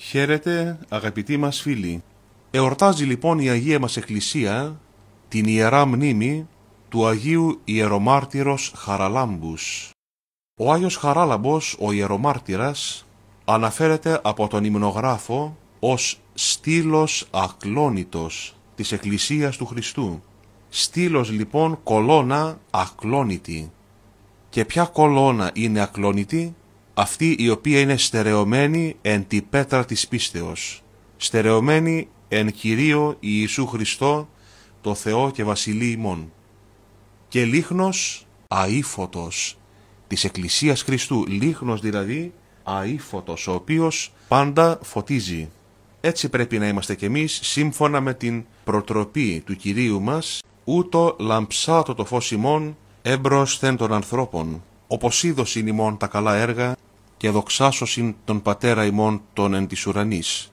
Χαίρετε αγαπητοί μας φίλοι. Εορτάζει λοιπόν η Αγία μας Εκκλησία την Ιερά Μνήμη του Αγίου Ιερομάρτυρος Χαραλάμπους. Ο Άγιος Χαράλαμπος, ο Ιερομάρτυρας, αναφέρεται από τον Ιμνογράφο ως στήλος ακλόνητος της Εκκλησίας του Χριστού. Στήλος λοιπόν κολόνα ακλόνητη. Και ποια κολόνα είναι ακλόνητη? αυτή η οποία είναι στερεωμένη εν τη πέτρα της πίστεως, στερεωμένη εν Κυρίω Ιησού Χριστό, το Θεό και Βασιλεί ημών, και λίχνος αήφωτος της Εκκλησίας Χριστού, λίχνος δηλαδή αήφωτος, ο οποίος πάντα φωτίζει. Έτσι πρέπει να είμαστε κι εμείς σύμφωνα με την προτροπή του Κυρίου μας, ούτω λαμψάτο το φως ημών έμπροσθεν των ανθρώπων, όπως είδος είναι ημών τα καλά έργα, και δοξάσωσιν τον Πατέρα ημών τον εν της ουρανής.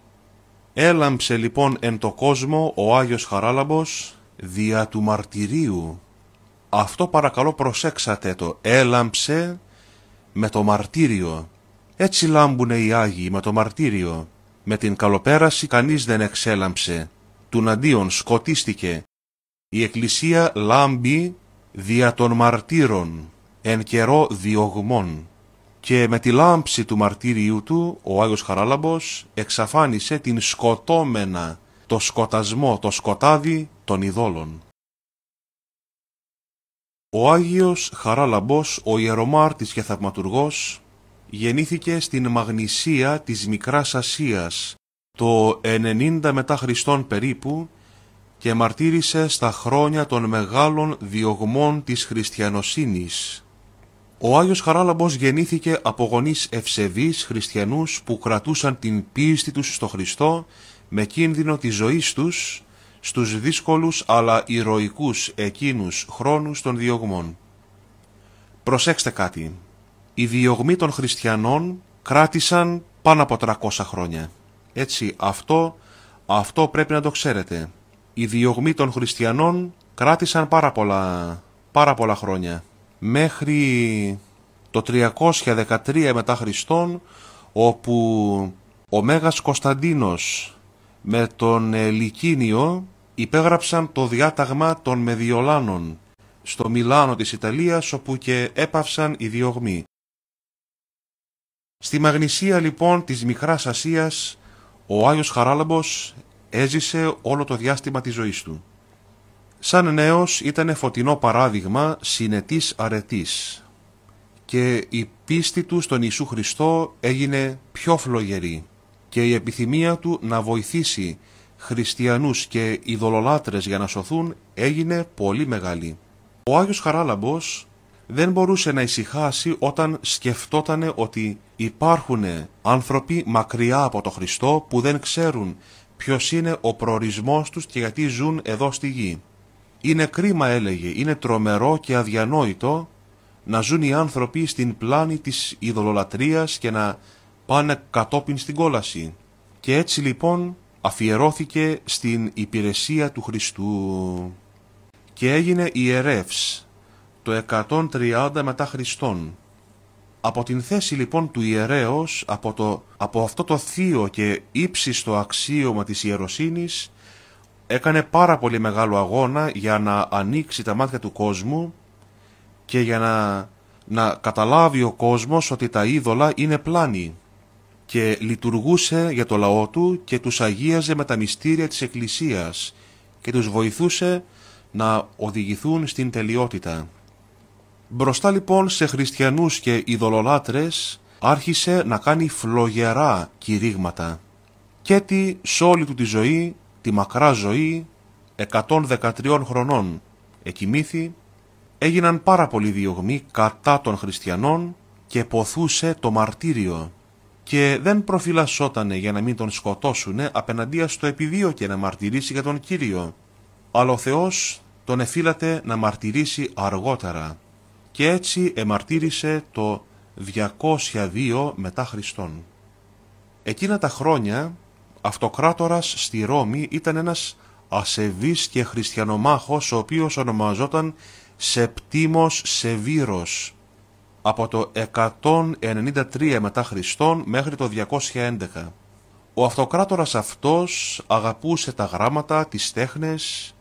Έλαμψε λοιπόν εν το κόσμο ο Άγιος Χαράλαμπος δια του μαρτυρίου. Αυτό παρακαλώ προσέξατε το έλαμψε με το μαρτύριο. Έτσι λάμπουνε οι Άγιοι με το μαρτύριο. Με την καλοπέραση κανείς δεν εξέλαμψε. Του αντίον σκοτίστηκε. Η Εκκλησία λάμπει δια των μαρτύρων εν καιρό διωγμών και με τη λάμψη του μαρτύριου του ο Άγιος Χαράλαμπος εξαφάνισε την σκοτώμενα, το σκοτασμό, το σκοτάδι των ειδόλων. Ο Άγιος Χαράλαμπος, ο ιερομάρτης και θαυματουργός, γεννήθηκε στην Μαγνησία της Μικράς Ασίας το 90 μετά Χριστόν περίπου και μαρτύρησε στα χρόνια των μεγάλων διωγμών της χριστιανοσύνης ο Άγιος Χαράλαμπος γεννήθηκε από γονείς ευσεβείς χριστιανούς που κρατούσαν την πίστη τους στο Χριστό με κίνδυνο της ζωής τους στους δύσκολους αλλά ηρωικούς εκείνους χρόνους των διωγμών. Προσέξτε κάτι. Οι διωγμοί των χριστιανών κράτησαν πάνω από 300 χρόνια. Έτσι, αυτό, αυτό πρέπει να το ξέρετε. Οι διωγμοί των χριστιανών κράτησαν πάρα πολλά, πάρα πολλά χρόνια μέχρι το 313 μετά Χριστόν όπου ο Μέγας Κωνσταντίνος με τον Λικίνιο υπέγραψαν το διάταγμα των Μεδιολάνων στο Μιλάνο της Ιταλίας όπου και έπαυσαν οι διωγμοί. Στη Μαγνησία λοιπόν της Μικράς Ασίας ο Άγιος Χαράλαμπος έζησε όλο το διάστημα της ζωής του. Σαν νέος ήταν φωτεινό παράδειγμα συνετής αρετής και η πίστη του στον Ιησού Χριστό έγινε πιο φλογερή και η επιθυμία του να βοηθήσει χριστιανούς και ειδωλολάτρες για να σωθούν έγινε πολύ μεγάλη. Ο Άγιος Χαράλαμπος δεν μπορούσε να ησυχάσει όταν σκεφτότανε ότι υπάρχουν άνθρωποι μακριά από το Χριστό που δεν ξέρουν ποιος είναι ο προορισμός τους και γιατί ζουν εδώ στη γη. Είναι κρίμα έλεγε, είναι τρομερό και αδιανόητο να ζουν οι άνθρωποι στην πλάνη της ειδωλολατρίας και να πάνε κατόπιν στην κόλαση. Και έτσι λοιπόν αφιερώθηκε στην υπηρεσία του Χριστού και έγινε ιερεύς το 130 μετά Χριστόν. Από την θέση λοιπόν του ιερέως, από, το, από αυτό το θείο και ύψιστο αξίωμα της ιεροσύνης, έκανε πάρα πολύ μεγάλο αγώνα για να ανοίξει τα μάτια του κόσμου και για να, να καταλάβει ο κόσμος ότι τα είδωλα είναι πλάνη και λειτουργούσε για το λαό του και τους αγίαζε με τα μυστήρια της Εκκλησίας και τους βοηθούσε να οδηγηθούν στην τελειότητα. Μπροστά λοιπόν σε χριστιανούς και ειδωλολάτρες άρχισε να κάνει φλογερά κηρύγματα. Και τι σε όλη του τη ζωή τη μακρά ζωή 113 χρονών. Εκοιμήθη, έγιναν πάρα πολλοί διωγμοί κατά των χριστιανών και ποθούσε το μαρτύριο και δεν προφυλασσότανε για να μην τον σκοτώσουνε απέναντίας στο και να μαρτυρήσει για τον Κύριο, αλλά ο Θεός τον εφύλατε να μαρτυρήσει αργότερα και έτσι εμαρτύρησε το 202 μετά Χριστόν. Εκείνα τα χρόνια αυτοκράτορας στη Ρώμη ήταν ένας ασεβής και χριστιανομάχος ο οποίος ονομαζόταν Σεπτίμος Σεβίρος από το 193 μετά Χριστόν μέχρι το 211. Ο αυτοκράτορας αυτός αγαπούσε τα γράμματα, τις τέχνες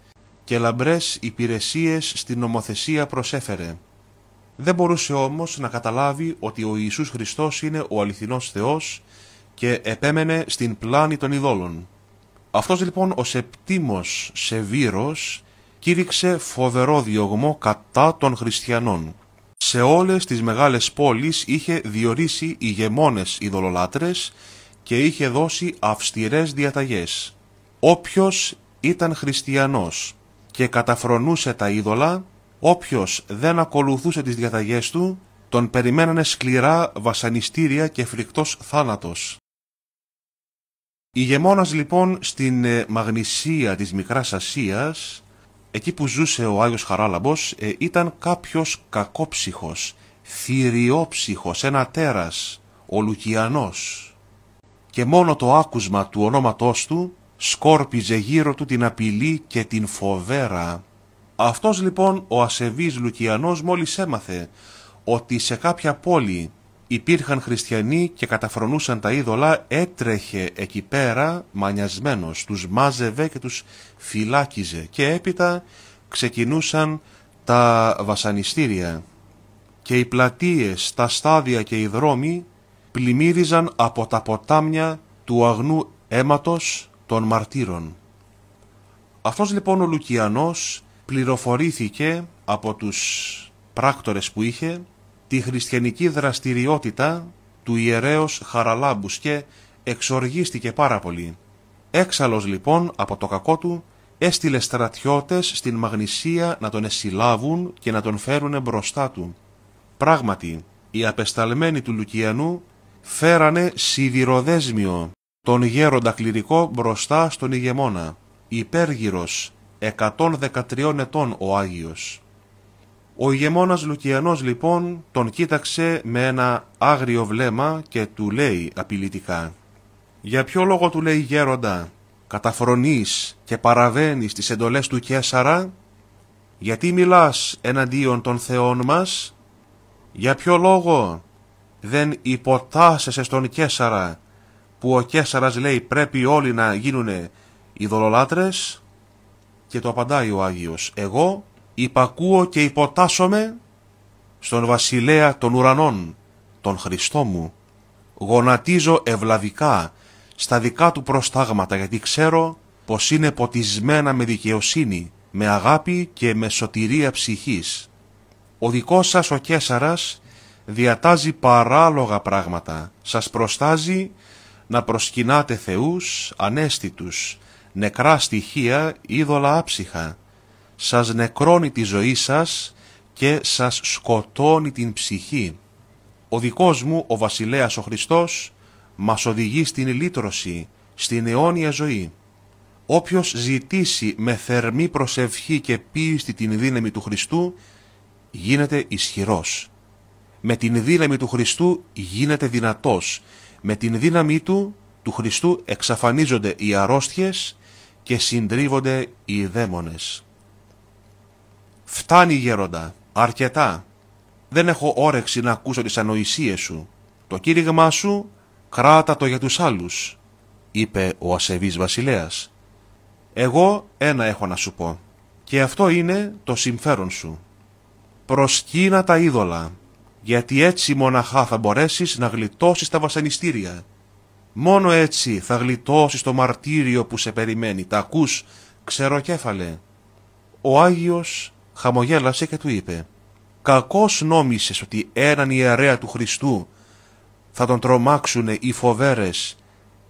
και λαμπρές υπηρεσίες στην νομοθεσία προσέφερε. Δεν μπορούσε όμως να καταλάβει ότι ο Ιησούς Χριστός είναι ο αληθινός Θεός και επέμενε στην πλάνη των ειδόλων. Αυτός λοιπόν ο Σεπτίμος Σεβίρος κήρυξε φοβερό διωγμό κατά των χριστιανών. Σε όλες τις μεγάλες πόλεις είχε διορίσει ηγεμόνες ειδωλολάτρες και είχε δώσει αυστηρές διαταγές. Όποιος ήταν χριστιανός και καταφρονούσε τα είδωλα, όποιος δεν ακολουθούσε τις διαταγές του, τον περιμένανε σκληρά βασανιστήρια και φρικτός θάνατος. Ηγεμόνας λοιπόν στην ε, Μαγνησία της Μικράς Ασίας, εκεί που ζούσε ο Άγιος Χαράλαμπος, ε, ήταν κάποιος κακόψυχος, θηριόψυχος, ένα τέρας, ο Λουκιανός. Και μόνο το άκουσμα του ονόματός του σκόρπιζε γύρω του την απειλή και την φοβέρα. Αυτός λοιπόν ο ασεβής Λουκιανός μόλις έμαθε ότι σε κάποια πόλη υπήρχαν χριστιανοί και καταφρονούσαν τα είδωλα, έτρεχε εκεί πέρα μανιασμένος, τους μάζευε και τους φυλάκιζε και έπειτα ξεκινούσαν τα βασανιστήρια και οι πλατείες, τα στάδια και οι δρόμοι πλημμύριζαν από τα ποτάμια του αγνού αίματος των μαρτύρων. Αυτός λοιπόν ο Λουκιανός πληροφορήθηκε από τους πράκτορες που είχε τη χριστιανική δραστηριότητα του ιερέως Χαραλάμπους και εξοργίστηκε πάρα πολύ. Έξαλλος λοιπόν από το κακό του έστειλε στρατιώτες στην Μαγνησία να τον εσυλάβουν και να τον φέρουν μπροστά του. Πράγματι, οι απεσταλμένοι του Λουκιανού φέρανε σιδηροδέσμιο τον γέροντα κληρικό μπροστά στον ηγεμόνα. Υπέργυρος, 113 ετών ο Άγιος. Ο ηγεμόνας Λουκιανός λοιπόν τον κοίταξε με ένα άγριο βλέμμα και του λέει απειλητικά «Για ποιο λόγο του λέει γέροντα, καταφρονείς και παραβαίνεις τις εντολές του Κέσαρα, γιατί μιλάς εναντίον των θεών μας, για ποιο λόγο δεν υποτάσσεσαι στον Κέσαρα, που ο Κέσαρας λέει πρέπει όλοι να γίνουνε ειδωλολάτρες» και το απαντάει ο Άγιος «Εγώ υπακούω και υποτάσσομαι στον βασιλέα των ουρανών, τον Χριστό μου. Γονατίζω ευλαβικά στα δικά του προστάγματα γιατί ξέρω πως είναι ποτισμένα με δικαιοσύνη, με αγάπη και με σωτηρία ψυχής. Ο δικός σας ο Κέσαρας διατάζει παράλογα πράγματα, σας προστάζει να προσκυνάτε θεούς, ανέστητους, νεκρά στοιχεία, είδωλα άψυχα, σας νεκρώνει τη ζωή σας και σας σκοτώνει την ψυχή. Ο δικός μου, ο βασιλέας ο Χριστός, μας οδηγεί στην λύτρωση, στην αιώνια ζωή. Όποιος ζητήσει με θερμή προσευχή και πίστη την δύναμη του Χριστού, γίνεται ισχυρός. Με την δύναμη του Χριστού γίνεται δυνατός. Με την δύναμη του, του Χριστού εξαφανίζονται οι αρρώστιες και συντρίβονται οι δαίμονες. Φτάνει γέροντα, αρκετά. Δεν έχω όρεξη να ακούσω τις ανοησίες σου. Το κήρυγμά σου κράτα το για τους άλλους, είπε ο ασεβής βασιλέας. Εγώ ένα έχω να σου πω και αυτό είναι το συμφέρον σου. Προσκύνα τα είδωλα, γιατί έτσι μοναχά θα μπορέσεις να γλιτώσεις τα βασανιστήρια. Μόνο έτσι θα γλιτώσεις το μαρτύριο που σε περιμένει. Τα ακούς, ξεροκέφαλε. Ο Άγιος χαμογέλασε και του είπε «Κακώς νόμισες ότι έναν ιερέα του Χριστού θα τον τρομάξουν οι φοβέρες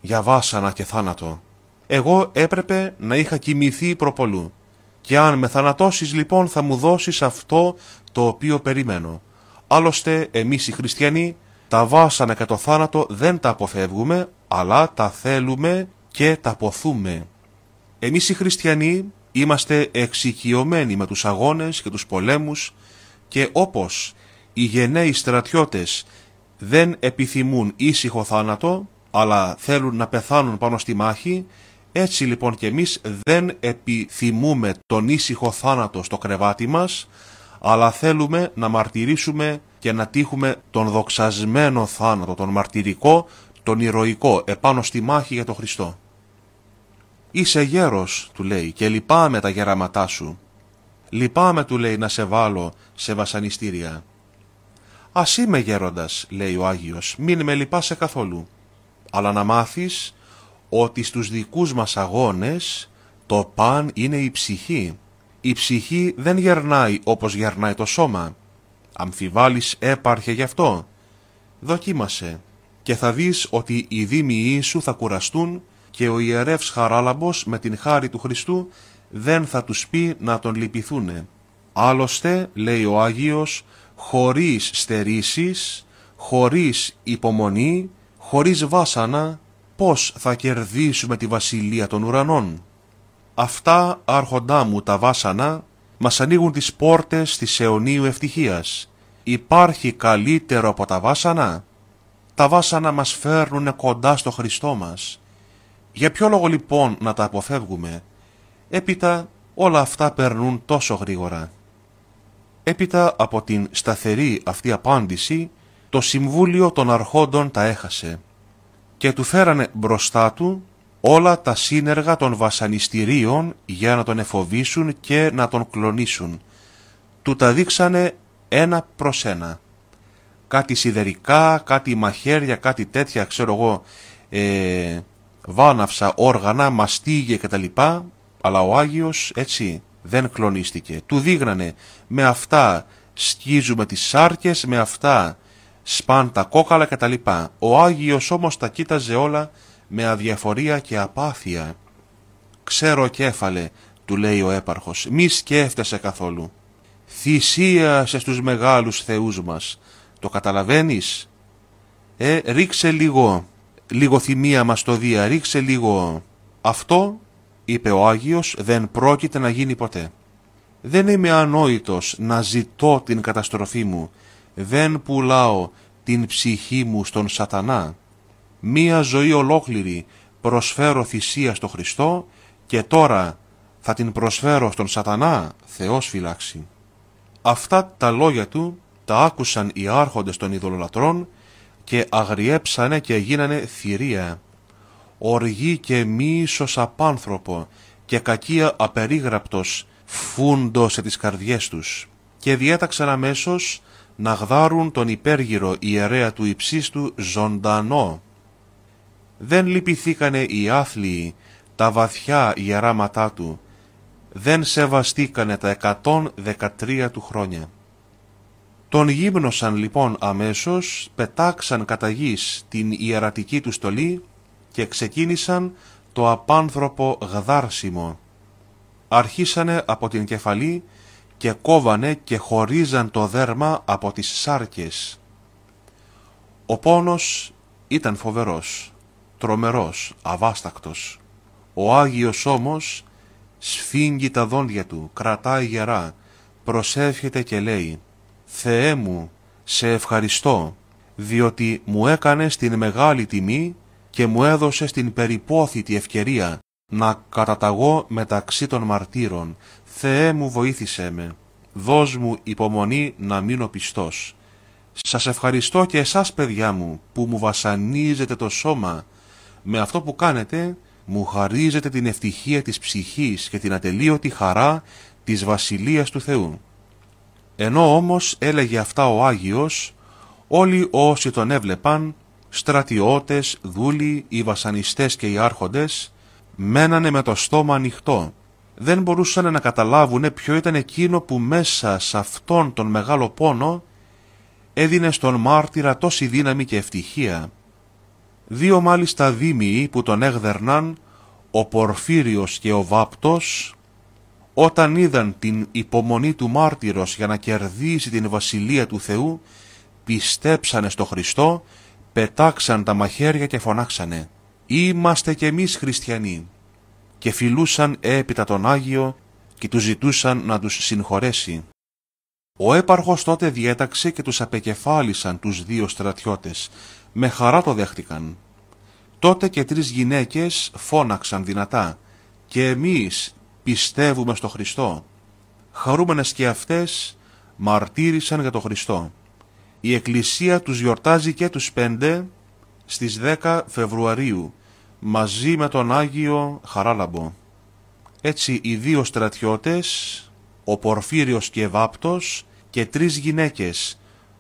για βάσανα και θάνατο. Εγώ έπρεπε να είχα κοιμηθεί προπολού και αν με θανατώσεις λοιπόν θα μου δώσεις αυτό το οποίο περιμένω. Άλλωστε εμείς οι χριστιανοί τα βάσανα και το θάνατο δεν τα αποφεύγουμε αλλά τα θέλουμε και τα ποθούμε. Εμείς οι χριστιανοί Είμαστε εξοικειωμένοι με τους αγώνες και τους πολέμους και όπως οι γενναίοι στρατιώτες δεν επιθυμούν ήσυχο θάνατο, αλλά θέλουν να πεθάνουν πάνω στη μάχη, έτσι λοιπόν και εμείς δεν επιθυμούμε τον ήσυχο θάνατο στο κρεβάτι μας, αλλά θέλουμε να μαρτυρήσουμε και να τύχουμε τον δοξασμένο θάνατο, τον μαρτυρικό, τον ηρωικό, επάνω στη μάχη για τον Χριστό. Είσαι γέρος, του λέει, και λυπάμαι τα γεραματά σου. Λυπάμαι, του λέει, να σε βάλω σε βασανιστήρια. Ας είμαι γέροντας, λέει ο Άγιος, μην με λυπάσαι καθόλου. Αλλά να μάθεις ότι στους δικούς μας αγώνες το παν είναι η ψυχή. Η ψυχή δεν γερνάει όπως γερνάει το σώμα. Αμφιβάλλεις έπαρχε γι' αυτό. Δοκίμασε και θα δεις ότι οι δήμοι σου θα κουραστούν και ο ιερεύς Χαράλαμπος με την χάρη του Χριστού δεν θα τους πει να τον λυπηθούνε. Άλλωστε, λέει ο Άγιος, χωρίς στερήσεις, χωρίς υπομονή, χωρίς βάσανα, πώς θα κερδίσουμε τη βασιλεία των ουρανών. Αυτά, άρχοντά μου, τα βάσανα, μας ανοίγουν τις πόρτες της αιωνίου ευτυχίας. Υπάρχει καλύτερο από τα βάσανα. Τα βάσανα μας φέρνουν κοντά στο Χριστό μας για ποιο λόγο λοιπόν να τα αποφεύγουμε. Έπειτα όλα αυτά περνούν τόσο γρήγορα. Έπειτα από την σταθερή αυτή απάντηση, το Συμβούλιο των Αρχόντων τα έχασε και του φέρανε μπροστά του όλα τα σύνεργα των βασανιστήριων για να τον εφοβήσουν και να τον κλονίσουν. Του τα δείξανε ένα προς ένα. Κάτι σιδερικά, κάτι μαχαίρια, κάτι τέτοια, ξέρω εγώ, ε, βάναυσα, όργανα, μαστίγια κτλ. Αλλά ο Άγιος έτσι δεν κλονίστηκε. Του δείγνανε με αυτά σκίζουμε τις σάρκες, με αυτά σπάν τα κόκαλα κτλ. Ο Άγιος όμως τα κοίταζε όλα με αδιαφορία και απάθεια. «Ξέρω κέφαλε», του λέει ο έπαρχος, «μη σκέφτεσαι καθόλου. Θυσίασε στους μεγάλους θεούς μας. Το καταλαβαίνεις» ε, ρίξε λίγο λίγο θυμία μας το διαρρήξε, λίγο αυτό, είπε ο Άγιος, δεν πρόκειται να γίνει ποτέ. Δεν είμαι ανόητος να ζητώ την καταστροφή μου, δεν πουλάω την ψυχή μου στον σατανά. Μία ζωή ολόκληρη προσφέρω θυσία στο Χριστό και τώρα θα την προσφέρω στον σατανά, Θεός φυλάξει. Αυτά τα λόγια του τα άκουσαν οι άρχοντες των ειδωλολατρών και αγριέψανε και γίνανε θηρία. Οργή και μίσος απάνθρωπο και κακία απερίγραπτος φούντωσε τις καρδιές τους. Και διέταξαν αμέσως να γδάρουν τον υπέργυρο ιερέα του υψίστου ζωντανό. Δεν λυπηθήκανε οι άθλοι τα βαθιά ιεράματά του, δεν σεβαστήκανε τα δεκατρία του χρόνια. Τον γύμνωσαν λοιπόν αμέσως, πετάξαν κατά γης την ιερατική του στολή και ξεκίνησαν το απάνθρωπο γδάρσιμο. Αρχίσανε από την κεφαλή και κόβανε και χωρίζαν το δέρμα από τις σάρκες. Ο πόνος ήταν φοβερός, τρομερός, αβάστακτος. Ο Άγιος όμως σφίγγει τα δόντια του, κρατάει γερά, προσεύχεται και λέει «Θεέ μου, σε ευχαριστώ, διότι μου έκανες την μεγάλη τιμή και μου έδωσες την περιπόθητη ευκαιρία να καταταγώ μεταξύ των μαρτύρων. Θεέ μου βοήθησέ με, δώσ' μου υπομονή να μείνω πιστός. Σας ευχαριστώ και εσάς παιδιά μου που μου βασανίζετε το σώμα. Με αυτό που κάνετε μου χαρίζετε την ευτυχία της ψυχής και την ατελείωτη χαρά της Βασιλείας του Θεού. Ενώ όμως έλεγε αυτά ο Άγιος, όλοι όσοι τον έβλεπαν, στρατιώτες, δούλοι, οι βασανιστές και οι άρχοντες, μένανε με το στόμα ανοιχτό. Δεν μπορούσαν να καταλάβουν ποιο ήταν εκείνο που μέσα σε αυτόν τον μεγάλο πόνο έδινε στον μάρτυρα τόση δύναμη και ευτυχία. Δύο μάλιστα δήμοι που τον έγδερναν, ο Πορφύριος και ο Βάπτος, όταν είδαν την υπομονή του μάρτυρος για να κερδίσει την βασιλεία του Θεού, πιστέψανε στο Χριστό, πετάξαν τα μαχαίρια και φωνάξανε «Είμαστε κι εμείς χριστιανοί» και φιλούσαν έπειτα τον Άγιο και τους ζητούσαν να τους συγχωρέσει. Ο έπαρχος τότε διέταξε και τους απεκεφάλισαν τους δύο στρατιώτες. Με χαρά το δέχτηκαν. Τότε και τρεις γυναίκες φώναξαν δυνατά «Και εμείς πιστεύουμε στο Χριστό. Χαρούμενες και αυτές μαρτύρησαν για το Χριστό. Η Εκκλησία τους γιορτάζει και τους πέντε στις 10 Φεβρουαρίου μαζί με τον Άγιο Χαράλαμπο. Έτσι οι δύο στρατιώτες, ο Πορφύριος και Βάπτος και τρεις γυναίκες,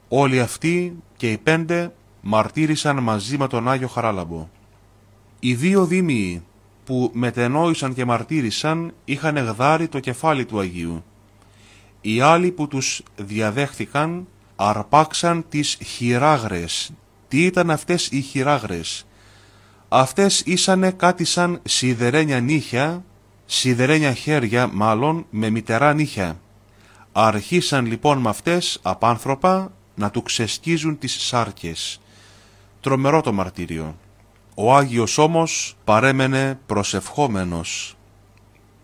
όλοι αυτοί και οι πέντε μαρτύρησαν μαζί με τον Άγιο Χαράλαμπο. Οι δύο δήμοι που μετενόησαν και μαρτύρησαν είχαν γδάρει το κεφάλι του Αγίου. Οι άλλοι που τους διαδέχθηκαν αρπάξαν τις χειράγρες. Τι ήταν αυτές οι χειράγρες. Αυτές ήσανε κάτι σαν σιδερένια νύχια, σιδερένια χέρια μάλλον με μητερά νύχια. Αρχίσαν λοιπόν με αυτές απάνθρωπα να του ξεσκίζουν τις σάρκες. Τρομερό το μαρτύριο. Ο Άγιος όμως παρέμενε προσευχόμενος.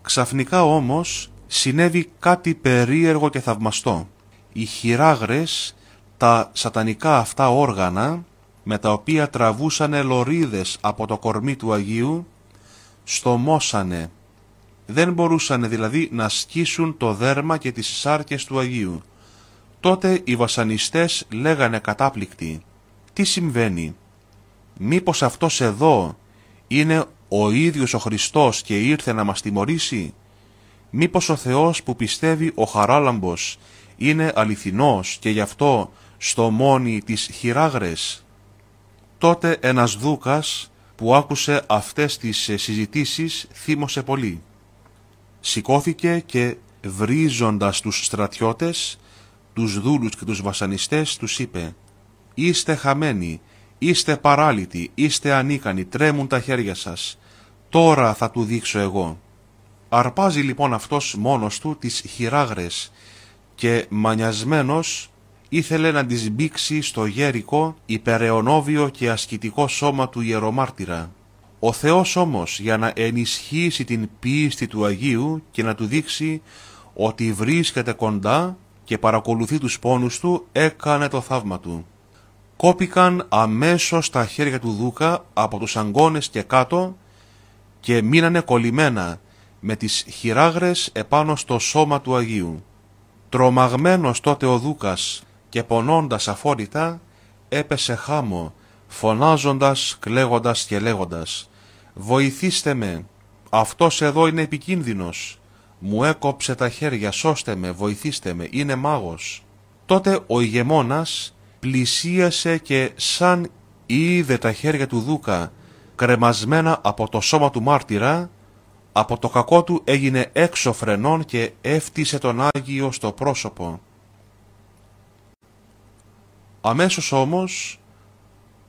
Ξαφνικά όμως συνέβη κάτι περίεργο και θαυμαστό. Οι χειράγρες, τα σατανικά αυτά όργανα, με τα οποία τραβούσανε λωρίδες από το κορμί του Αγίου, στομώσανε. Δεν μπορούσαν δηλαδή να σκίσουν το δέρμα και τις σάρκες του Αγίου. Τότε οι βασανιστές λέγανε κατάπληκτοι. Τι συμβαίνει, μήπως αυτός εδώ είναι ο ίδιος ο Χριστός και ήρθε να μας τιμωρήσει. Μήπως ο Θεός που πιστεύει ο Χαράλαμπος είναι αληθινός και γι' αυτό στο μόνοι της χειράγρες. Τότε ένας δούκας που άκουσε αυτές τις συζητήσεις θύμωσε πολύ. Σηκώθηκε και βρίζοντας τους στρατιώτες, τους δούλους και τους βασανιστές τους είπε «Είστε χαμένοι, Είστε παράλυτοι, είστε ανίκανοι, τρέμουν τα χέρια σας. Τώρα θα του δείξω εγώ. Αρπάζει λοιπόν αυτός μόνος του τις χειράγρες και μανιασμένος ήθελε να τις μπήξει στο γέρικο υπερεονόβιο και ασκητικό σώμα του ιερομάρτυρα. Ο Θεός όμως για να ενισχύσει την πίστη του Αγίου και να του δείξει ότι βρίσκεται κοντά και παρακολουθεί τους πόνους του έκανε το θαύμα του κόπηκαν αμέσως τα χέρια του Δούκα από τους αγκώνες και κάτω και μείνανε κολλημένα με τις χειράγρες επάνω στο σώμα του Αγίου. Τρομαγμένος τότε ο Δούκας και πονώντας αφόρητα έπεσε χάμο φωνάζοντας, κλαίγοντας και λέγοντας «Βοηθήστε με, αυτός εδώ είναι επικίνδυνος, μου έκοψε τα χέρια, σώστε με, βοηθήστε με, είναι μάγος». Τότε ο ηγεμόνας πλησίασε και σαν είδε τα χέρια του Δούκα κρεμασμένα από το σώμα του μάρτυρα, από το κακό του έγινε έξω φρενών και έφτισε τον Άγιο στο πρόσωπο. Αμέσως όμως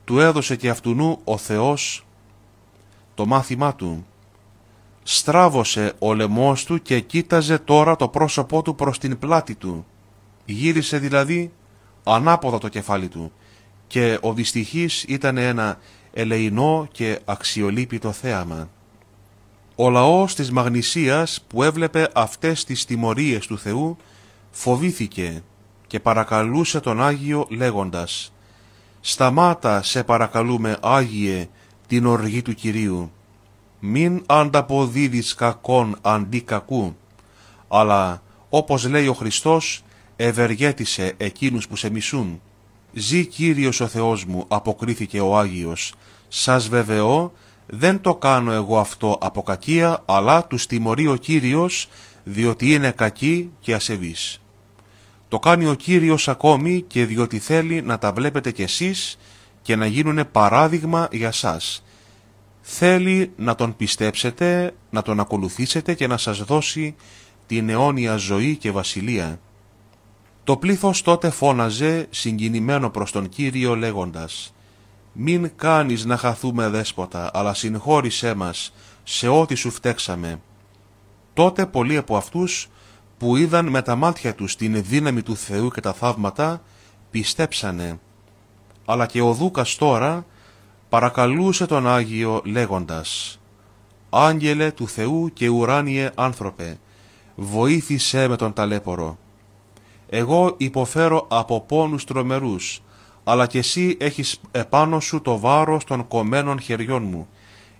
του έδωσε και αυτού ο Θεός το μάθημά του. Στράβωσε ο λαιμός του και κοίταζε τώρα το πρόσωπό του προς την πλάτη του. Γύρισε δηλαδή ανάποδα το κεφάλι του και ο δυστυχής ήταν ένα ελεηνό και αξιολύπητο θέαμα. Ο λαός της Μαγνησίας που έβλεπε αυτές τις τιμωρίες του Θεού φοβήθηκε και παρακαλούσε τον Άγιο λέγοντας «Σταμάτα σε παρακαλούμε Άγιε την οργή του Κυρίου, μην ανταποδίδεις κακόν αντί κακού, αλλά όπως λέει ο Χριστός ευεργέτησε εκείνους που σε μισούν. «Ζή Κύριος ο Θεός μου», αποκρίθηκε ο Άγιος, «σας βεβαιώ, δεν το κάνω εγώ αυτό από κακία, αλλά τους τιμωρεί ο Κύριος, διότι είναι κακή και ασεβής». Το κάνει ο Κύριος ακόμη και διότι θέλει να τα βλέπετε κι εσείς και να γίνουνε παράδειγμα για σας. Θέλει να τον πιστέψετε, να τον ακολουθήσετε και να σας δώσει την αιώνια ζωή και βασιλεία. Το πλήθος τότε φώναζε συγκινημένο προς τον Κύριο λέγοντας «Μην κάνεις να χαθούμε δέσποτα, αλλά συγχώρησέ μας σε ό,τι σου φταίξαμε». Τότε πολλοί από αυτούς που είδαν με τα μάτια τους την δύναμη του Θεού και τα θαύματα πιστέψανε. Αλλά και ο Δούκας τώρα παρακαλούσε τον Άγιο λέγοντας «Άγγελε του Θεού και ουράνιε άνθρωπε, βοήθησέ με τον ταλέπορο» εγώ υποφέρω από πόνους τρομερούς, αλλά κι εσύ έχεις επάνω σου το βάρος των κομμένων χεριών μου.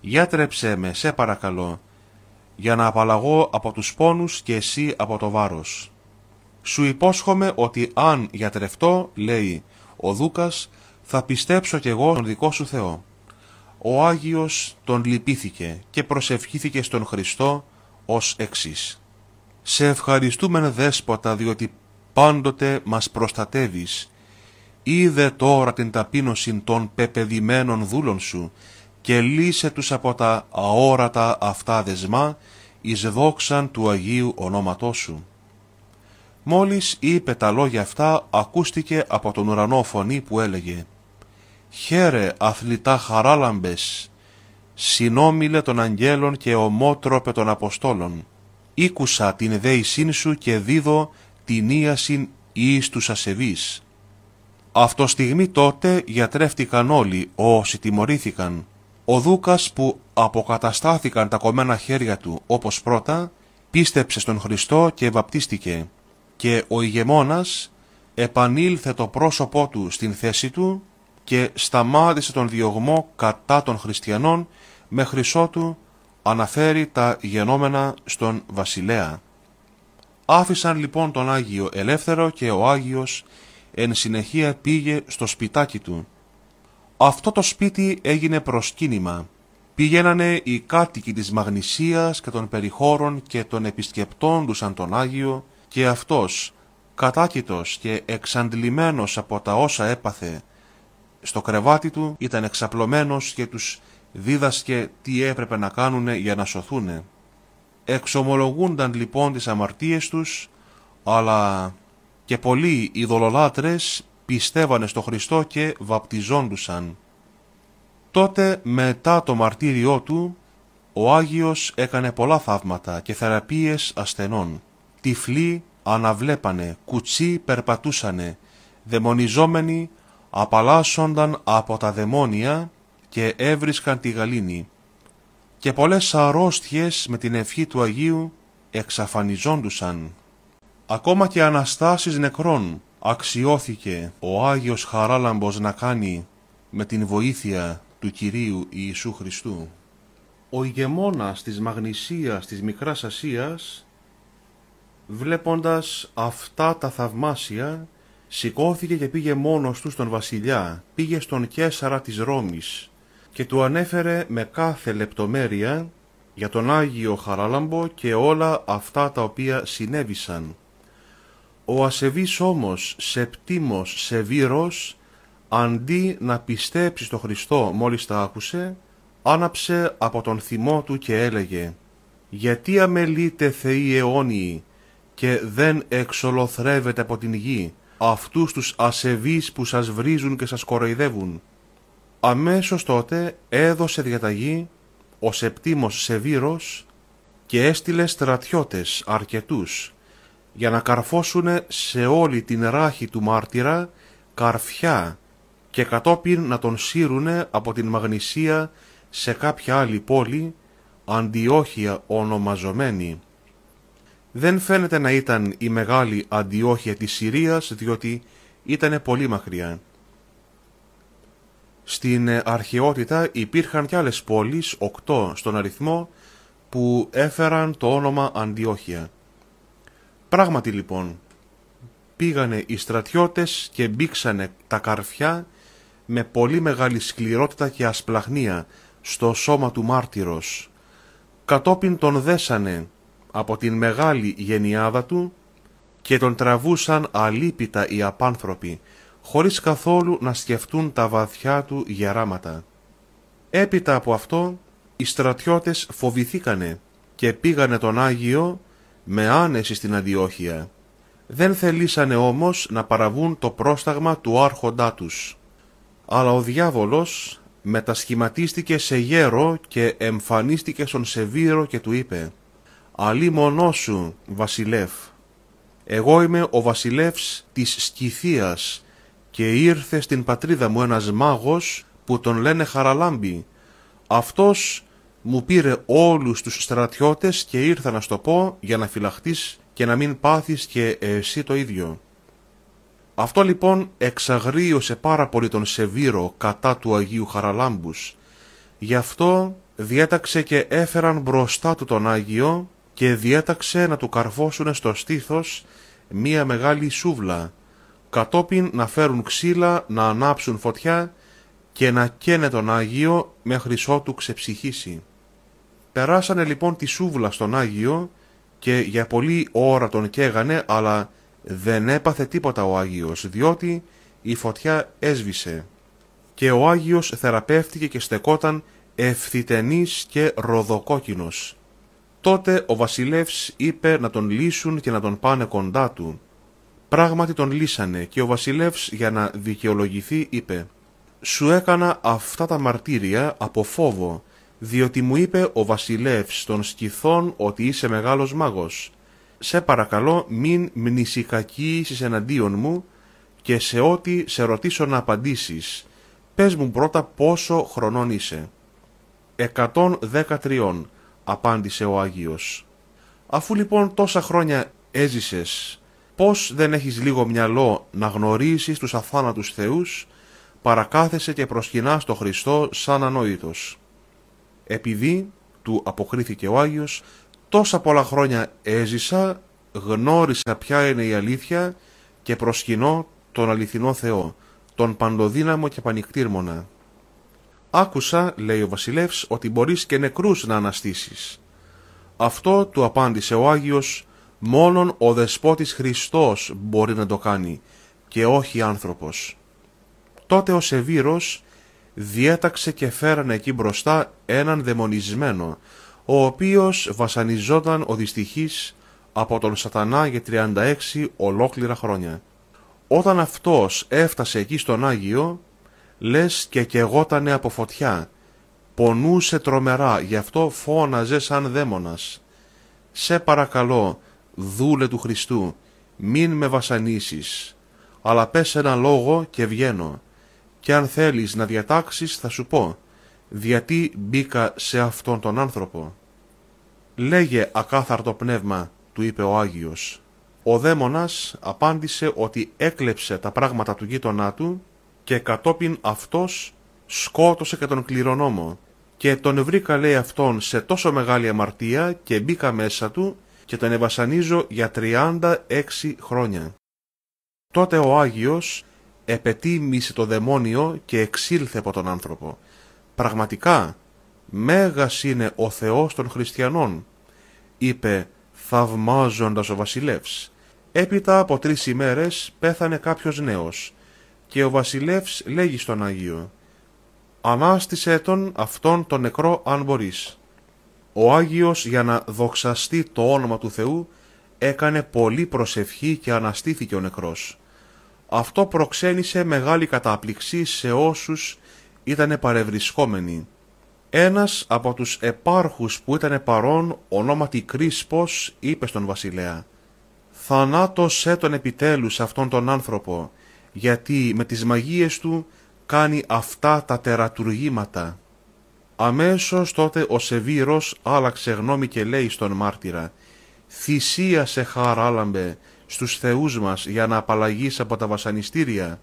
Γιατρέψέ με, σε παρακαλώ, για να απαλλαγώ από τους πόνους και εσύ από το βάρος. Σου υπόσχομαι ότι αν γιατρευτώ, λέει ο Δούκας, θα πιστέψω κι εγώ τον δικό σου Θεό. Ο Άγιος τον λυπήθηκε και προσευχήθηκε στον Χριστό ως εξής. Σε ευχαριστούμε δέσποτα διότι πάντοτε μας προστατεύεις. Είδε τώρα την ταπείνωση των πεπεδιμένων δούλων σου και λύσε τους από τα αόρατα αυτά δεσμά εις δόξαν του Αγίου ονόματός σου. Μόλις είπε τα λόγια αυτά ακούστηκε από τον ουρανό φωνή που έλεγε «Χαίρε αθλητά χαράλαμπες, συνόμιλε των αγγέλων και ομότροπε των Αποστόλων, ήκουσα την δέησήν σου και δίδω ή εις τους ασεβείς. Αυτό στιγμή τότε γιατρεύτηκαν όλοι όσοι τιμωρήθηκαν. Ο Δούκας που αποκαταστάθηκαν τα κομμένα χέρια του όπως πρώτα, πίστεψε στον Χριστό και βαπτίστηκε και ο ηγεμόνας επανήλθε το πρόσωπό του στην θέση του και σταμάτησε τον διωγμό κατά των χριστιανών με χρυσό του αναφέρει τα γενόμενα στον βασιλέα. Άφησαν λοιπόν τον Άγιο ελεύθερο και ο Άγιος εν συνεχεία πήγε στο σπιτάκι του. Αυτό το σπίτι έγινε προσκύνημα. Πηγαίνανε οι κάτοικοι της Μαγνησίας και των περιχώρων και των επισκεπτών τους σαν τον Άγιο και αυτός, κατάκητος και εξαντλημένος από τα όσα έπαθε, στο κρεβάτι του ήταν εξαπλωμένος και τους δίδασκε τι έπρεπε να κάνουν για να σωθούνε. Εξομολογούνταν λοιπόν τις αμαρτίες τους, αλλά και πολλοί ειδωλολάτρες πιστεύανε στο Χριστό και βαπτιζόντουσαν. Τότε μετά το μαρτύριό του, ο Άγιος έκανε πολλά θαύματα και θεραπείες ασθενών. Τυφλοί αναβλέπανε, κουτσί περπατούσανε, δαιμονιζόμενοι απαλλάσσονταν από τα δαιμόνια και έβρισκαν τη γαλήνη και πολλές αρρώστιες με την ευχή του Αγίου εξαφανιζόντουσαν. Ακόμα και αναστάσεις νεκρών αξιώθηκε ο Άγιος Χαράλαμπος να κάνει με την βοήθεια του Κυρίου Ιησού Χριστού. Ο ηγεμόνας της Μαγνησίας της Μικράς Ασίας, βλέποντας αυτά τα θαυμάσια, σηκώθηκε και πήγε μόνος του στον βασιλιά, πήγε στον Κέσαρα της Ρώμης, και του ανέφερε με κάθε λεπτομέρεια για τον Άγιο Χαράλαμπο και όλα αυτά τα οποία συνέβησαν. Ο ασεβής όμως σεπτήμος σεβήρος, αντί να πιστέψει στο Χριστό μόλις τα άκουσε, άναψε από τον θυμό του και έλεγε «Γιατί αμελείτε θεοί αιώνιοι και δεν εξολοθρεύετε από την γη αυτούς τους ασεβείς που σας βρίζουν και σας κοροϊδεύουν» Αμέσως τότε έδωσε διαταγή ο Σεπτίμος Σεβίρος και έστειλε στρατιώτες αρκετούς για να καρφώσουν σε όλη την ράχη του μάρτυρα καρφιά και κατόπιν να τον σύρουνε από την Μαγνησία σε κάποια άλλη πόλη, Αντιόχεια ονομαζομένη. Δεν φαίνεται να ήταν η μεγάλη Αντιόχεια της Συρίας διότι ήταν πολύ μακριά. Στην ε, αρχαιότητα υπήρχαν κι άλλες πόλεις, οκτώ στον αριθμό, που έφεραν το όνομα Αντιόχεια. Πράγματι λοιπόν, πήγανε οι στρατιώτες και μπήξανε τα καρφιά με πολύ μεγάλη σκληρότητα και ασπλαχνία στο σώμα του μάρτυρος. Κατόπιν τον δέσανε από την μεγάλη γενιάδα του και τον τραβούσαν αλίπητα οι απάνθρωποι χωρίς καθόλου να σκεφτούν τα βαθιά του γεράματα. Έπειτα από αυτό, οι στρατιώτες φοβηθήκανε και πήγανε τον Άγιο με άνεση στην Αντιόχεια. Δεν θελήσανε όμως να παραβούν το πρόσταγμα του άρχοντά τους. Αλλά ο διάβολος μετασχηματίστηκε σε γέρο και εμφανίστηκε στον Σεβίρο και του είπε «Αλή μονό σου, βασιλεύ, εγώ είμαι ο βασιλεύς της Σκυθίας και ήρθε στην πατρίδα μου ένας μάγος που τον λένε Χαραλάμπη. Αυτός μου πήρε όλους τους στρατιώτες και ήρθα να στο πω για να φυλαχτείς και να μην πάθεις και εσύ το ίδιο. Αυτό λοιπόν εξαγρίωσε πάρα πολύ τον Σεβίρο κατά του Αγίου Χαραλάμπους. Γι' αυτό διέταξε και έφεραν μπροστά του τον Άγιο και διέταξε να του καρφώσουν στο στήθος μία μεγάλη σούβλα κατόπιν να φέρουν ξύλα, να ανάψουν φωτιά και να καίνε τον Άγιο μέχρι ότου ξεψυχήσει. Περάσανε λοιπόν τη σούβλα στον Άγιο και για πολλή ώρα τον καίγανε αλλά δεν έπαθε τίποτα ο Άγιος διότι η φωτιά έσβησε και ο Άγιος θεραπεύτηκε και στεκόταν ευθυτενής και ροδοκόκκινος. Τότε ο βασιλεύς είπε να τον λύσουν και να τον πάνε κοντά του Πράγματι τον λύσανε και ο βασιλεύς για να δικαιολογηθεί είπε «Σου έκανα αυτά τα μαρτύρια από φόβο, διότι μου είπε ο βασιλεύς των σκηθών ότι είσαι μεγάλος μάγος. Σε παρακαλώ μην μνησικακίσεις εναντίον μου και σε ό,τι σε ρωτήσω να απαντήσεις. Πες μου πρώτα πόσο χρονών είσαι». «Εκατόν δέκα τριών» απάντησε ο Άγιος. Αφού λοιπόν τόσα χρόνια έζησες Πώς δεν έχεις λίγο μυαλό να γνωρίσεις τους αθάνατους θεούς, παρακάθεσαι και προσκυνάς τον Χριστό σαν ανόητος. Επειδή, του αποκρίθηκε ο Άγιος, τόσα πολλά χρόνια έζησα, γνώρισα ποια είναι η αλήθεια και προσκυνώ τον αληθινό Θεό, τον παντοδύναμο και πανικτήρμονα. Άκουσα, λέει ο βασιλεύς, ότι μπορείς και νεκρούς να αναστήσεις. Αυτό του απάντησε ο Άγιος Μόνον ο δεσπότης Χριστός μπορεί να το κάνει και όχι άνθρωπος. Τότε ο σεβίρος διέταξε και φέρανε εκεί μπροστά έναν δαιμονισμένο, ο οποίος βασανιζόταν ο δυστυχής από τον σατανά για 36 ολόκληρα χρόνια. Όταν αυτός έφτασε εκεί στον Άγιο, λες και κεγότανε από φωτιά, πονούσε τρομερά, γι' αυτό φώναζε σαν δαίμονας. «Σε παρακαλώ, δούλε του Χριστού, μην με βασανίσεις, αλλά πες ένα λόγο και βγαίνω, και αν θέλεις να διατάξεις θα σου πω, γιατί μπήκα σε αυτόν τον άνθρωπο. Λέγε ακάθαρτο πνεύμα, του είπε ο Άγιος. Ο δαίμονας απάντησε ότι έκλεψε τα πράγματα του γείτονά του και κατόπιν αυτός σκότωσε και τον κληρονόμο και τον βρήκα λέει αυτόν σε τόσο μεγάλη αμαρτία και μπήκα μέσα του και τον εβασανίζω για 36 χρόνια. Τότε ο Άγιος επετίμησε το δαιμόνιο και εξήλθε από τον άνθρωπο. Πραγματικά, μέγας είναι ο Θεός των χριστιανών, είπε θαυμάζοντας ο βασιλεύς. Έπειτα από τρεις ημέρες πέθανε κάποιος νέος και ο βασιλεύς λέγει στον Άγιο «Ανάστησέ τον αυτόν τον νεκρό αν μπορείς». Ο Άγιος για να δοξαστεί το όνομα του Θεού έκανε πολλή προσευχή και αναστήθηκε ο νεκρός. Αυτό προξένησε μεγάλη καταπληξή σε όσους ήταν παρευρισκόμενοι. Ένας από τους επάρχους που ήταν παρόν, ονόματι Κρίσπος, είπε στον βασιλέα «Θανάτωσέ τον επιτέλους αυτόν τον άνθρωπο, γιατί με τις μαγείες του κάνει αυτά τα τερατουργήματα». Αμέσως τότε ο Σεβίρος άλλαξε γνώμη και λέει στον μάρτυρα «Θυσίασε χαράλαμπε στους θεούς μας για να απαλλαγείς από τα βασανιστήρια».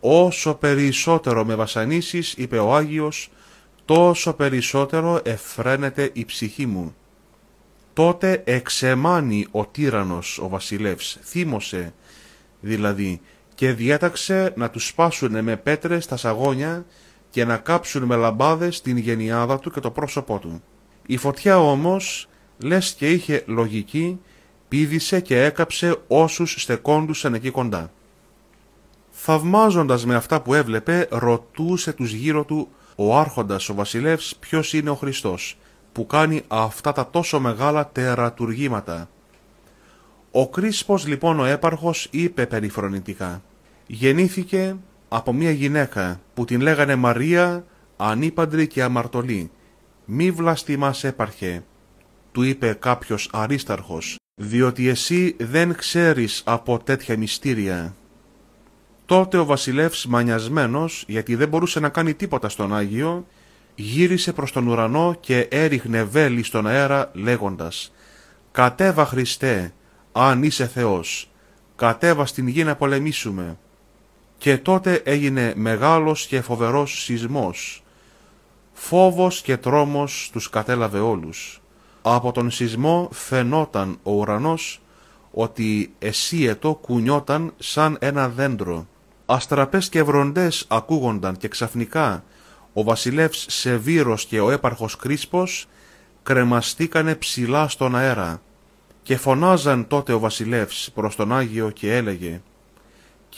«Όσο περισσότερο με βασανίσεις», είπε ο Άγιος, «τόσο περισσότερο εφραίνεται η ψυχή μου». Τότε εξεμάνει ο τύρανος ο βασιλεύς, θύμωσε δηλαδή, και διέταξε να τους σπάσουνε με πέτρες τα σαγόνια και να κάψουν με λαμπάδες την γενιάδα του και το πρόσωπό του. Η φωτιά όμως, λες και είχε λογική, πήδησε και έκαψε όσους στεκόντουσαν εκεί κοντά. Θαυμάζοντας με αυτά που έβλεπε, ρωτούσε τους γύρω του ο άρχοντας ο βασιλεύς ποιος είναι ο Χριστός, που κάνει αυτά τα τόσο μεγάλα τερατουργήματα. Ο Κρίσπος λοιπόν ο έπαρχος είπε περιφρονητικά «Γεννήθηκε από μια γυναίκα που την λέγανε Μαρία, ανήπαντρη και αμαρτωλή. «Μη βλαστημάς έπαρχε», του είπε κάποιος αρίσταρχος, «διότι εσύ δεν ξέρεις από τέτοια μυστήρια». Τότε ο βασιλεύς μανιασμένος, γιατί δεν μπορούσε να κάνει τίποτα στον Άγιο, γύρισε προς τον ουρανό και έριχνε βέλη στον αέρα λέγοντας «Κατέβα Χριστέ, αν είσαι Θεός, κατέβα στην γη να πολεμήσουμε». Και τότε έγινε μεγάλος και φοβερός σεισμός. Φόβος και τρόμος τους κατέλαβε όλους. Από τον σεισμό φαινόταν ο ουρανός ότι εσύετο κουνιόταν σαν ένα δέντρο. Αστραπές και βροντές ακούγονταν και ξαφνικά ο βασιλεύς Σεβίρος και ο έπαρχος Κρίσπος κρεμαστήκανε ψηλά στον αέρα και φωνάζαν τότε ο βασιλεύς προς τον Άγιο και έλεγε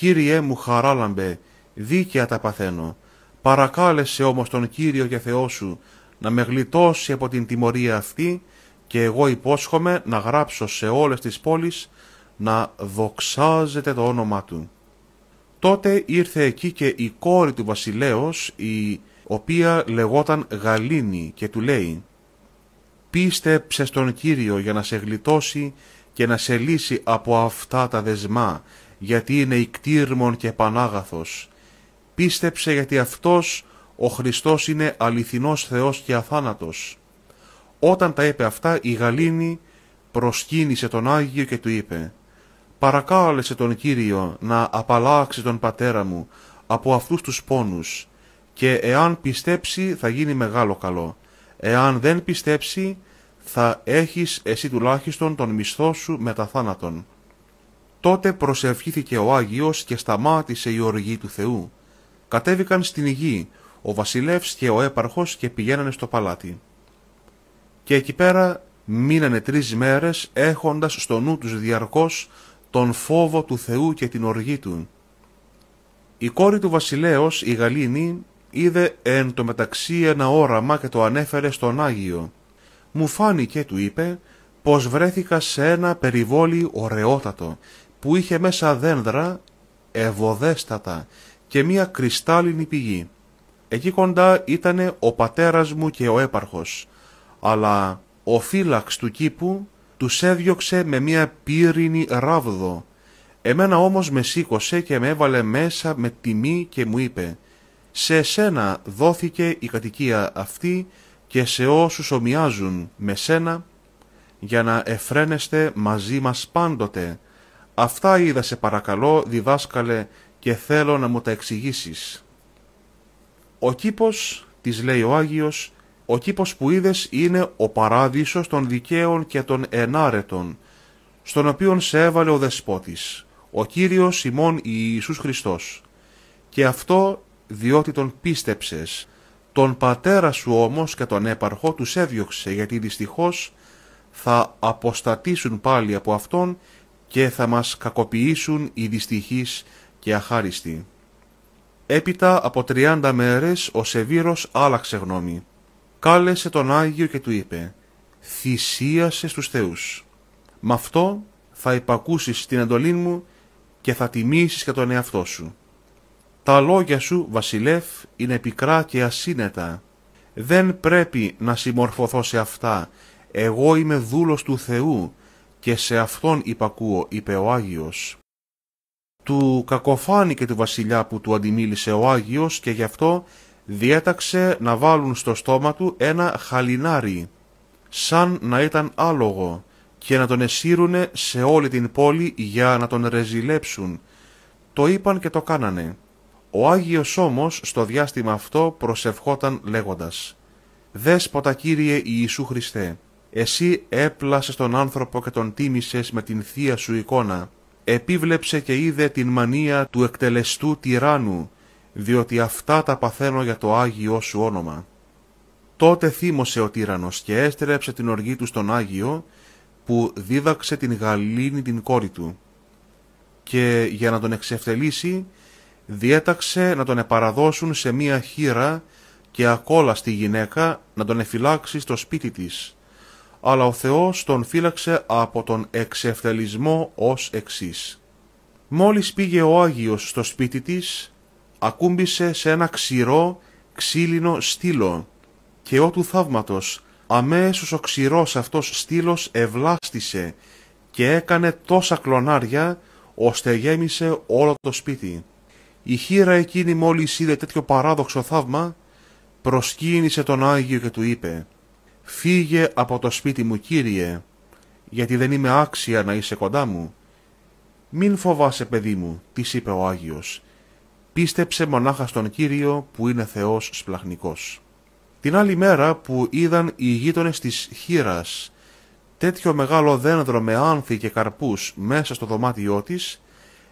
«Κύριέ μου χαράλαμπε, δίκαια τα παθαίνω. Παρακάλεσε όμως τον Κύριο για Θεό σου να με γλιτώσει από την τιμωρία αυτή και εγώ υπόσχομαι να γράψω σε όλες τις πόλεις να δοξάζεται το όνομά του. Τότε ήρθε εκεί και η κόρη του βασιλέως, η οποία λεγόταν Γαλήνη και του λέει «Πίστεψε στον Κύριο για να σε γλιτώσει και να σε λύσει από αυτά τα δεσμά γιατί είναι ικτήρμον και πανάγαθος. Πίστεψε γιατί αυτός ο Χριστός είναι αληθινός Θεός και αθάνατος. Όταν τα είπε αυτά η Γαλήνη προσκύνησε τον Άγιο και του είπε «Παρακάλεσε τον Κύριο να απαλλάξει τον πατέρα μου από αυτούς τους πόνους και εάν πιστέψει θα γίνει μεγάλο καλό. Εάν δεν πιστέψει θα έχεις εσύ τουλάχιστον τον μισθό σου τα θάνατον. Τότε προσευχήθηκε ο Άγιος και σταμάτησε η οργή του Θεού. Κατέβηκαν στην γη, ο βασιλεύς και ο έπαρχος και πηγαίνανε στο παλάτι. Και εκεί πέρα μείνανε τρεις μέρες έχοντας στο νου τους διαρκώς τον φόβο του Θεού και την οργή του. Η κόρη του βασιλέως, η Γαλήνη, είδε εν το μεταξύ ένα όραμα και το ανέφερε στον Άγιο. «Μου φάνηκε», του είπε, «πως βρέθηκα σε ένα περιβόλι ωραιότατο, που είχε μέσα δένδρα ευωδέστατα και μία κρυστάλλινη πηγή. Εκεί κοντά ήταν ο πατέρας μου και ο έπαρχος, αλλά ο φύλαξ του κήπου τους έδιωξε με μία πύρινη ράβδο. Εμένα όμως με σήκωσε και με έβαλε μέσα με τιμή και μου είπε «Σε εσένα δόθηκε η κατοικία αυτή και σε όσους ομοιάζουν με σένα, για να εφραίνεστε μαζί μας πάντοτε, Αυτά είδα σε παρακαλώ, διδάσκαλε και θέλω να μου τα εξηγήσεις. Ο κήπος, της λέει ο Άγιος, ο κήπος που είδες είναι ο παράδεισος των δικαίων και των ενάρετων, στον οποίον σε έβαλε ο Δεσπότης, ο Κύριος ημών Ιησούς Χριστός. Και αυτό διότι τον πίστεψες. Τον πατέρα σου όμως και τον έπαρχο τους έδιωξε, γιατί δυστυχώς θα αποστατήσουν πάλι από αυτόν και θα μας κακοποιήσουν οι δυστυχείς και αχάριστοι. Έπειτα από τριάντα μέρες ο Σεβίρος άλλαξε γνώμη. Κάλεσε τον Άγιο και του είπε «Θυσίασε στους θεούς. Μ' αυτό θα υπακούσεις την εντολή μου και θα τιμήσεις και τον εαυτό σου. Τα λόγια σου, βασιλεύ, είναι πικρά και ασύνετα. Δεν πρέπει να συμμορφωθώ σε αυτά. Εγώ είμαι δούλος του Θεού και σε αυτόν υπακούω, είπε ο Άγιος. Του κακοφάνηκε του βασιλιά που του αντιμίλησε ο Άγιος και γι' αυτό διέταξε να βάλουν στο στόμα του ένα χαλινάρι, σαν να ήταν άλογο, και να τον εσύρουνε σε όλη την πόλη για να τον ρεζιλέψουν. Το είπαν και το κάνανε. Ο Άγιος όμως στο διάστημα αυτό προσευχόταν λέγοντας «Δέσποτα Κύριε Ιησού Χριστέ». Εσύ έπλασες τον άνθρωπο και τον τίμησες με την θεία σου εικόνα. Επίβλεψε και είδε την μανία του εκτελεστού τυράννου, διότι αυτά τα παθαίνω για το Άγιό σου όνομα. Τότε θύμωσε ο τύρανος και έστρεψε την οργή του στον Άγιο, που δίδαξε την γαλήνη την κόρη του. Και για να τον εξευτελίσει, διέταξε να τον επαραδώσουν σε μία χείρα και στη γυναίκα να τον εφυλάξει στο σπίτι της αλλά ο Θεός τον φύλαξε από τον εξευθελισμό ως εξής. Μόλις πήγε ο Άγιος στο σπίτι της, ακούμπησε σε ένα ξηρό, ξύλινο στήλο και ότου θαύματος αμέσως ο ξηρός αυτός στήλος ευλάστησε και έκανε τόσα κλονάρια ώστε γέμισε όλο το σπίτι. Η χείρα εκείνη μόλις είδε τέτοιο παράδοξο θαύμα, προσκύνησε τον Άγιο και του είπε «Φύγε από το σπίτι μου, Κύριε, γιατί δεν είμαι άξια να είσαι κοντά μου». «Μην φοβάσαι, παιδί μου», της είπε ο Άγιος. «Πίστεψε μονάχα στον Κύριο που είναι Θεός σπλαχνικός». Την άλλη μέρα που είδαν οι γείτονες της Χύρας, τέτοιο μεγάλο δένδρο με άνθη και καρπούς μέσα στο δωμάτιό της,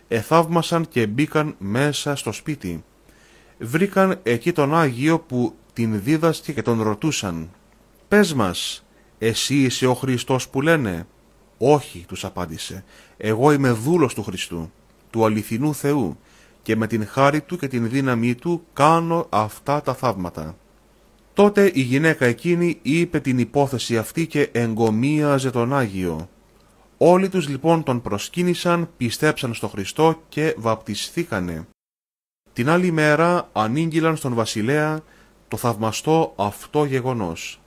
εθαύμασαν και μπήκαν μέσα στο σπίτι. Βρήκαν εκεί τον Άγιο που την δίδασκε και τον ρωτούσαν «Πες μας, εσύ είσαι ο Χριστός που λένε». «Όχι», τους απάντησε, «εγώ είμαι δούλος του Χριστού, του αληθινού Θεού, και με την χάρη του και την δύναμή του κάνω αυτά τα θαύματα». Τότε η γυναίκα εκείνη είπε την υπόθεση αυτή και εγκομίαζε τον Άγιο. Όλοι τους λοιπόν τον προσκύνησαν, πιστέψαν στο Χριστό και βαπτιστήκανε. Την άλλη μέρα ανήγγυλαν στον βασιλέα το θαυμαστό αυτό γεγονός.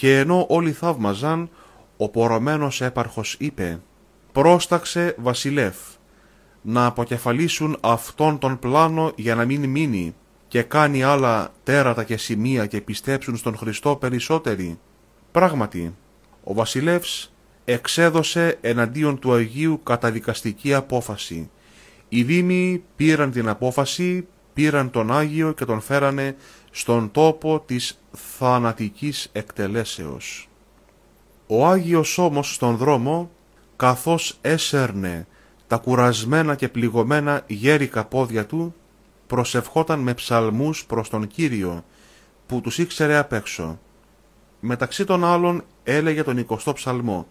Και ενώ όλοι θαύμαζαν, ο πορωμένος έπαρχος είπε «Πρόσταξε βασιλεύ, να αποκεφαλίσουν αυτόν τον πλάνο για να μην μείνει και κάνει άλλα τέρατα και σημεία και πιστέψουν στον Χριστό περισσότεροι». Πράγματι, ο βασιλεύς εξέδωσε εναντίον του Αγίου καταδικαστική απόφαση. Οι Δήμοι πήραν την απόφαση, πήραν τον Άγιο και τον φέρανε στον τόπο της θανατικής εκτελέσεως. Ο Άγιος όμως στον δρόμο, καθώς έσερνε τα κουρασμένα και πληγωμένα γέρικα πόδια του, προσευχόταν με ψαλμούς προς τον Κύριο, που τους ήξερε απ' έξω. Μεταξύ των άλλων έλεγε τον 20ο ψαλμό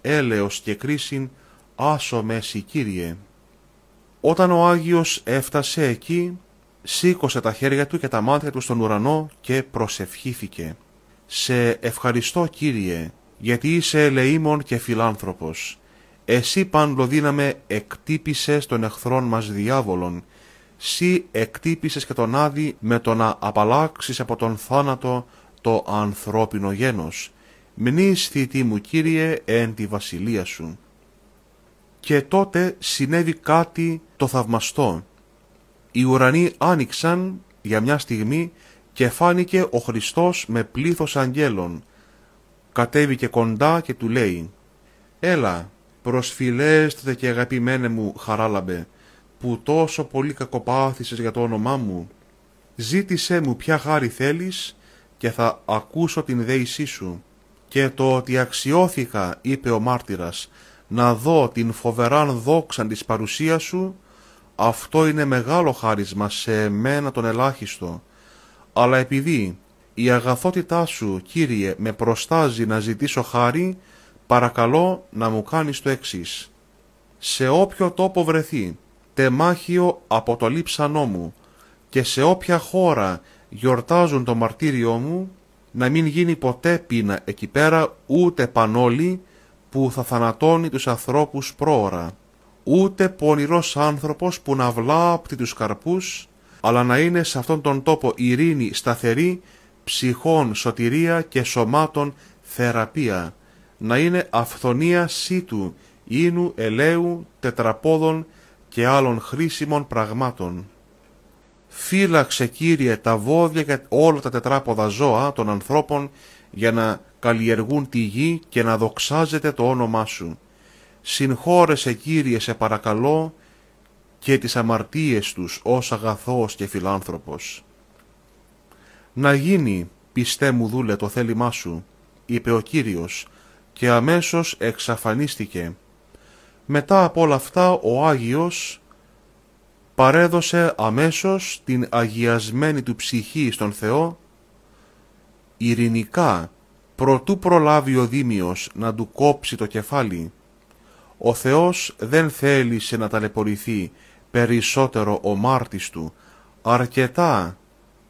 «Έλεος και κρίσιν άσο μέση Κύριε». Όταν ο Άγιος έφτασε εκεί, σήκωσε τα χέρια του και τα μάτια του στον ουρανό και προσευχήθηκε. «Σε ευχαριστώ Κύριε, γιατί είσαι ελεήμων και φιλάνθρωπος. Εσύ πανλοδύναμε εκτύπησες τον εχθρόν μας διάβολον. Σύ εκτύπησες και τον Άδη με το να απαλλάξεις από τον θάνατο το ανθρώπινο γένος. Μνείς θητή μου Κύριε εν τη βασιλεία σου». Και τότε συνέβη κάτι το θαυμαστό οι ουρανοί άνοιξαν για μια στιγμή και φάνηκε ο Χριστός με πλήθος αγγέλων. Κατέβηκε κοντά και του λέει «Έλα, προσφυλέστε και αγαπημένε μου χαράλαμπε, που τόσο πολύ κακοπάθησες για το όνομά μου. Ζήτησέ μου ποια χάρη θέλεις και θα ακούσω την δέησή σου». Και το ότι αξιώθηκα, είπε ο μάρτυρας, να δω την φοβεράν δόξαν της παρουσίας σου, αυτό είναι μεγάλο χάρισμα σε μένα τον ελάχιστο, αλλά επειδή η αγαθότητά σου, Κύριε, με προστάζει να ζητήσω χάρη, παρακαλώ να μου κάνεις το εξής. Σε όποιο τόπο βρεθεί, τεμάχιο από το λείψανό μου, και σε όποια χώρα γιορτάζουν το μαρτύριό μου, να μην γίνει ποτέ πείνα εκεί πέρα ούτε πανόλη που θα θανατώνει τους ανθρώπους πρόωρα ούτε πονηρός άνθρωπος που να βλάπτει τους καρπούς, αλλά να είναι σε αυτόν τον τόπο ειρήνη σταθερή, ψυχών σωτηρία και σωμάτων θεραπεία, να είναι αυθονία σύτου, ίνου, ελαίου, τετραπόδων και άλλων χρήσιμων πραγμάτων. Φύλαξε Κύριε τα βόδια και όλα τα τετράποδα ζώα των ανθρώπων για να καλλιεργούν τη γη και να δοξάζεται το όνομά Σου Συγχώρεσε Κύριε σε παρακαλώ και τις αμαρτίες τους ως αγαθός και φιλάνθρωπος. «Να γίνει, πιστέ μου δούλε, το θέλημά σου», είπε ο Κύριος και αμέσως εξαφανίστηκε. Μετά από όλα αυτά ο Άγιος παρέδωσε αμέσως την αγιασμένη του ψυχή στον Θεό, ειρηνικά προτού προλάβει ο Δήμιος να του κόψει το κεφάλι, ο Θεός δεν θέλησε να ταλαιπωρηθεί περισσότερο ο μάρτης του, αρκετά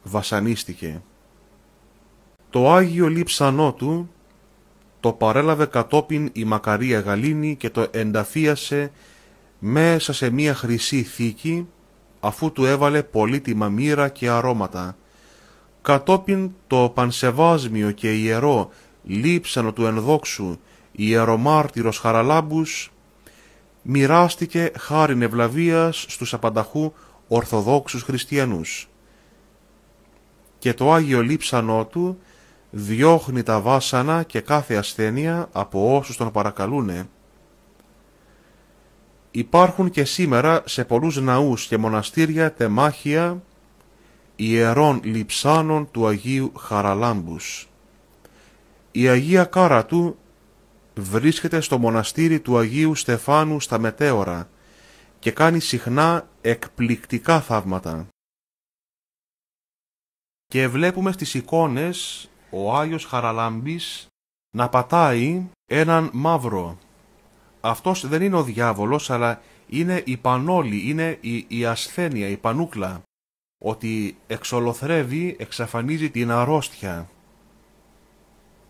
βασανίστηκε. Το Άγιο λείψανό του το παρέλαβε κατόπιν η Μακαρία Γαλήνη και το ενταφίασε μέσα σε μία χρυσή θήκη, αφού του έβαλε πολύτιμα μοίρα και αρώματα. Κατόπιν το πανσεβάσμιο και ιερό λείψανο του ενδόξου, ιερομάρτυρος Χαραλάμπους, μοιράστηκε χάριν ευλαβίας στους απανταχού Ορθοδόξους Χριστιανούς. Και το Άγιο Λείψανό του διώχνει τα βάσανα και κάθε ασθένεια από όσους τον παρακαλούνε. Υπάρχουν και σήμερα σε πολλούς ναούς και μοναστήρια τεμάχια ιερών λιψάνων του Αγίου Χαραλάμπους. Η Αγία Κάρα του βρίσκεται στο μοναστήρι του Αγίου Στεφάνου στα Μετέωρα και κάνει συχνά εκπληκτικά θαύματα. Και βλέπουμε στις εικόνες ο Άγιος Χαραλάμπης να πατάει έναν μαύρο. Αυτός δεν είναι ο διάβολος, αλλά είναι η πανόλη, είναι η, η ασθένεια, η πανούκλα, ότι εξολοθρεύει, εξαφανίζει την αρρώστια.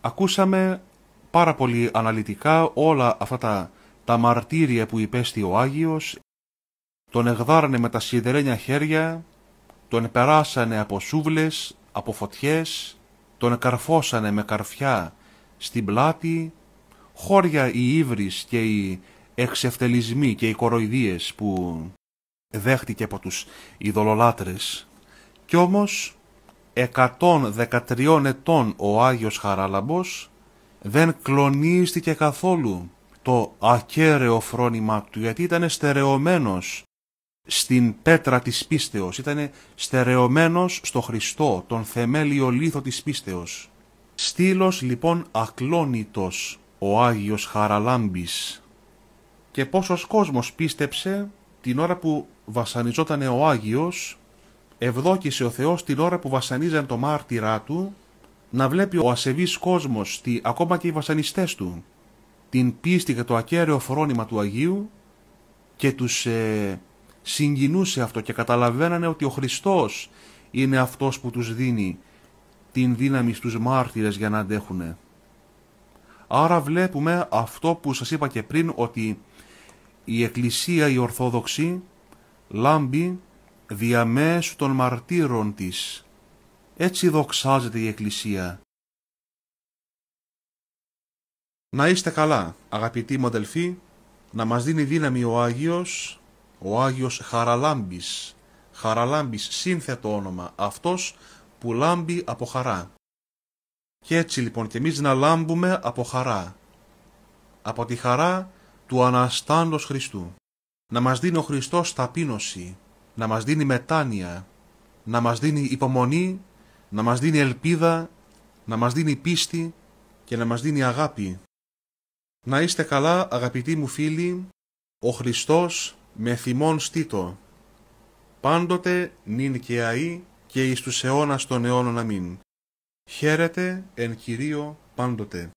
Ακούσαμε πάρα πολύ αναλυτικά όλα αυτά τα, τα μαρτύρια που υπέστη ο Άγιος, τον εγδάρανε με τα σιδερένια χέρια, τον περάσανε από σούβλες, από φωτιές, τον καρφώσανε με καρφιά στην πλάτη, χώρια οι ύβρις και οι εξευτελισμοί και οι κοροϊδίες που δέχτηκε από τους ειδωλολάτρες. Κι όμως, 113 ετών ο Άγιος Χαράλαμπος δεν κλονίστηκε καθόλου το ακέραιο φρόνημα του γιατί ήταν στερεωμένος στην πέτρα της πίστεως, ήταν στερεωμένος στο Χριστό, τον θεμέλιο λίθο της πίστεως. Στήλος λοιπόν ακλόνητος ο Άγιος Χαραλάμπης. Και πόσος κόσμος πίστεψε την ώρα που βασανιζόταν ο Άγιος, ευδόκησε ο Θεός την ώρα που βασανίζαν το μάρτυρά του να βλέπει ο ασεβής κόσμος, τη, ακόμα και οι βασανιστές του, την πίστη και το ακέραιο φρόνημα του Αγίου και τους ε, συγκινούσε αυτό και καταλαβαίνανε ότι ο Χριστός είναι αυτός που τους δίνει την δύναμη στους μάρτυρες για να αντέχουν. Άρα βλέπουμε αυτό που σας είπα και πριν ότι η Εκκλησία η Ορθόδοξη λάμπει διαμέσου των μαρτύρων της έτσι δοξάζεται η Εκκλησία. Να είστε καλά, αγαπητοί μου αδελφοί, να μας δίνει δύναμη ο Άγιος, ο Άγιος Χαραλάμπης, Χαραλάμπης σύνθετο όνομα, αυτός που λάμπει από χαρά. Και έτσι λοιπόν και εμείς να λάμπουμε από χαρά, από τη χαρά του Αναστάντος Χριστού. Να μας δίνει ο Χριστός ταπείνωση, να μας δίνει μετάνοια, να μας δίνει υπομονή να μας δίνει ελπίδα, να μας δίνει πίστη και να μας δίνει αγάπη. Να είστε καλά αγαπητοί μου φίλοι, ο Χριστός με θυμόν στήτο. Πάντοτε νυν και αΐ και εις τους αιώνας των αιώνων αμήν. Χαίρετε εν Κυρίω πάντοτε.